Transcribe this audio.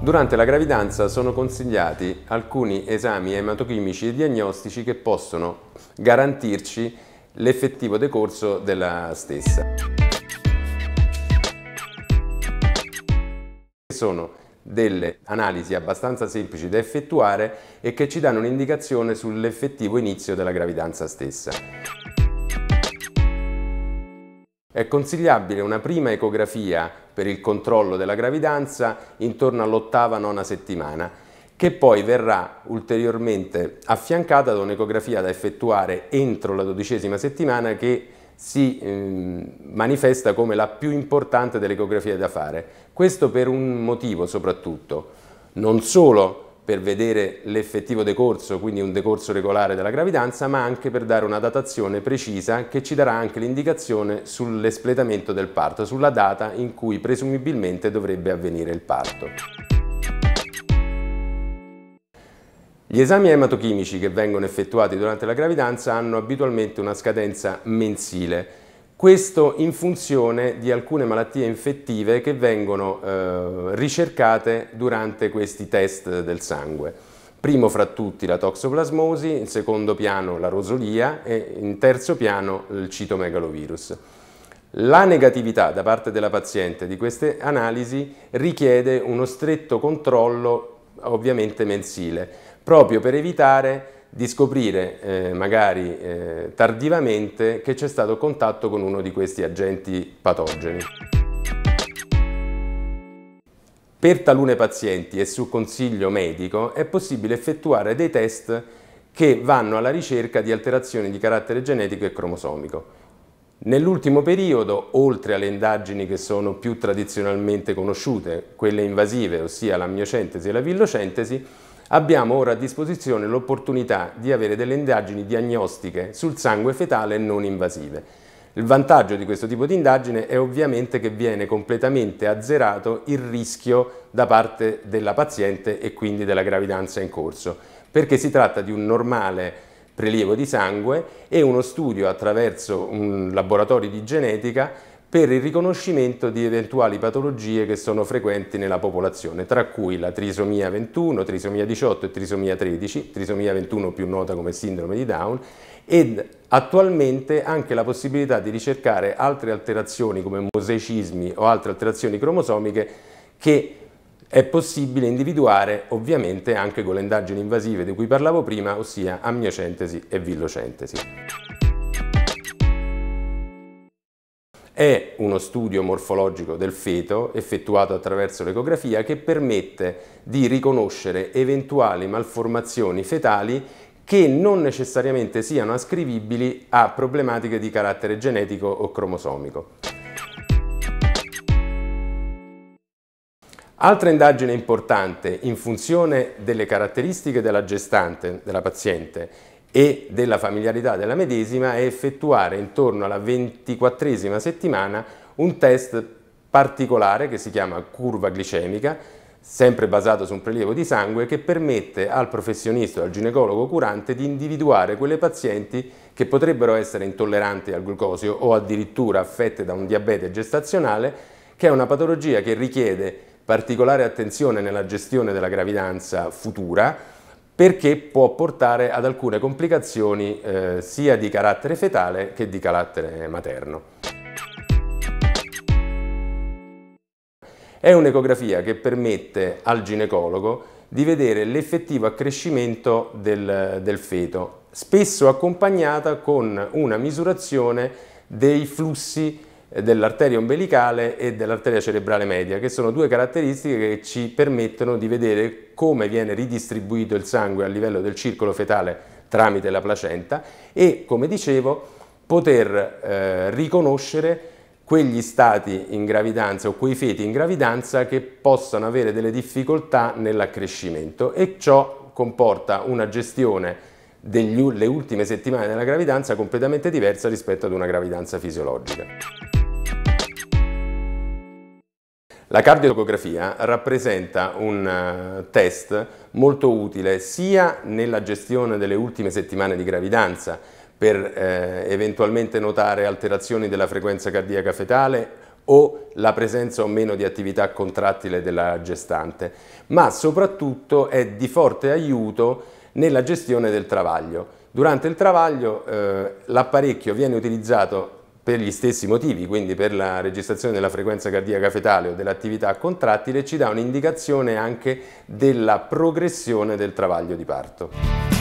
Durante la gravidanza sono consigliati alcuni esami ematochimici e diagnostici che possono garantirci l'effettivo decorso della stessa. Sono delle analisi abbastanza semplici da effettuare e che ci danno un'indicazione sull'effettivo inizio della gravidanza stessa. È consigliabile una prima ecografia per il controllo della gravidanza intorno all'ottava-nona settimana, che poi verrà ulteriormente affiancata da un'ecografia da effettuare entro la dodicesima settimana che si eh, manifesta come la più importante delle ecografie da fare. Questo per un motivo soprattutto, non solo per vedere l'effettivo decorso, quindi un decorso regolare della gravidanza, ma anche per dare una datazione precisa che ci darà anche l'indicazione sull'espletamento del parto, sulla data in cui presumibilmente dovrebbe avvenire il parto. Gli esami ematochimici che vengono effettuati durante la gravidanza hanno abitualmente una scadenza mensile questo in funzione di alcune malattie infettive che vengono eh, ricercate durante questi test del sangue. Primo fra tutti la toxoplasmosi, in secondo piano la rosolia e in terzo piano il citomegalovirus. La negatività da parte della paziente di queste analisi richiede uno stretto controllo ovviamente mensile, proprio per evitare di scoprire eh, magari eh, tardivamente che c'è stato contatto con uno di questi agenti patogeni. Per talune pazienti e su consiglio medico è possibile effettuare dei test che vanno alla ricerca di alterazioni di carattere genetico e cromosomico. Nell'ultimo periodo, oltre alle indagini che sono più tradizionalmente conosciute, quelle invasive, ossia la miocentesi e la villocentesi, Abbiamo ora a disposizione l'opportunità di avere delle indagini diagnostiche sul sangue fetale non invasive. Il vantaggio di questo tipo di indagine è ovviamente che viene completamente azzerato il rischio da parte della paziente e quindi della gravidanza in corso, perché si tratta di un normale prelievo di sangue e uno studio attraverso un laboratorio di genetica per il riconoscimento di eventuali patologie che sono frequenti nella popolazione, tra cui la trisomia 21, trisomia 18 e trisomia 13, trisomia 21 più nota come sindrome di Down, ed attualmente anche la possibilità di ricercare altre alterazioni come mosaicismi o altre alterazioni cromosomiche che è possibile individuare ovviamente anche con le indagini invasive di cui parlavo prima, ossia amniocentesi e villocentesi. È uno studio morfologico del feto effettuato attraverso l'ecografia che permette di riconoscere eventuali malformazioni fetali che non necessariamente siano ascrivibili a problematiche di carattere genetico o cromosomico. Altra indagine importante in funzione delle caratteristiche della gestante, della paziente e della familiarità della medesima è effettuare intorno alla ventiquattresima settimana un test particolare che si chiama curva glicemica, sempre basato su un prelievo di sangue, che permette al professionista al ginecologo curante di individuare quelle pazienti che potrebbero essere intolleranti al glucosio o addirittura affette da un diabete gestazionale, che è una patologia che richiede particolare attenzione nella gestione della gravidanza futura, perché può portare ad alcune complicazioni eh, sia di carattere fetale che di carattere materno. È un'ecografia che permette al ginecologo di vedere l'effettivo accrescimento del, del feto, spesso accompagnata con una misurazione dei flussi eh, dell'arteria ombelicale e dell'arteria cerebrale media, che sono due caratteristiche che ci permettono di vedere come viene ridistribuito il sangue a livello del circolo fetale tramite la placenta e, come dicevo, poter eh, riconoscere quegli stati in gravidanza o quei feti in gravidanza che possano avere delle difficoltà nell'accrescimento e ciò comporta una gestione delle ultime settimane della gravidanza completamente diversa rispetto ad una gravidanza fisiologica. La cardiologografia rappresenta un eh, test molto utile sia nella gestione delle ultime settimane di gravidanza per eh, eventualmente notare alterazioni della frequenza cardiaca fetale o la presenza o meno di attività contrattile della gestante, ma soprattutto è di forte aiuto nella gestione del travaglio. Durante il travaglio eh, l'apparecchio viene utilizzato per gli stessi motivi, quindi per la registrazione della frequenza cardiaca fetale o dell'attività contrattile, ci dà un'indicazione anche della progressione del travaglio di parto.